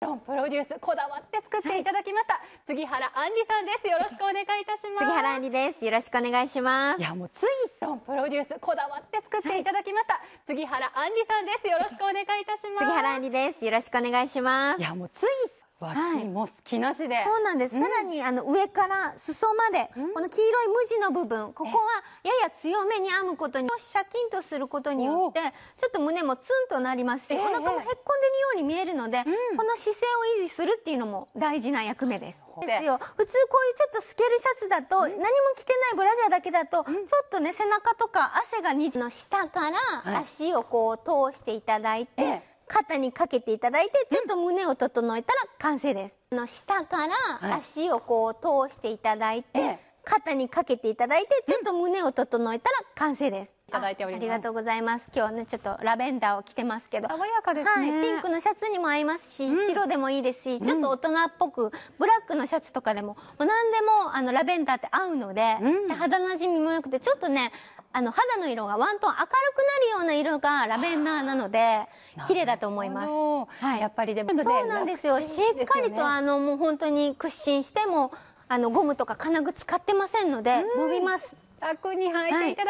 プロデュースこだわって作っていただきました、はい、杉原杏里さんですよろしくお願いいたします杉原杏里ですよろしくお願いしますいやもうついロんプロデュースこだわって作っていただきました、はい、杉原杏里さんですよろしくお願いいたします杉原杏里ですよろしくお願いしますいやもうついわきも隙なしで、はい、そうなんです、うん、さらにあの上から裾まで、この黄色い無地の部分ここはやや強めに編むことにシャキンとすることによってちょっと胸もツンとなりますし、お腹もへっこんでるように見えるので、この姿勢を維持するっていうのも大事な役目ですですよ普通こういうちょっと透けるシャツだと、何も着てないブラジャーだけだと、ちょっとね背中とか汗がにじの下から足をこう通していただいて、肩にかけていただいてちょっと胸を整えたら完成です、うん、下から足をこう通していただいて、ええ、肩にかけていただいてちょっと胸を整えたら完成ですいただいておりますありがとうございます今日ねちょっとラベンダーを着てますけど爽やかですね、はい、ピンクのシャツにも合いますし、うん、白でもいいですしちょっと大人っぽく、ブラックのシャツとかでももう何でもあのラベンダーって合うのでうん、で肌なじみも良くてちょっとねあの肌の色がワントーン明るくなるような色がラベンダーなので綺麗だと思います。はい、やっぱりでも、そうなんですよ。しっかりとあのもう本当に屈伸してもあのゴムとか金具使ってませんので伸びます。楽に履いていただ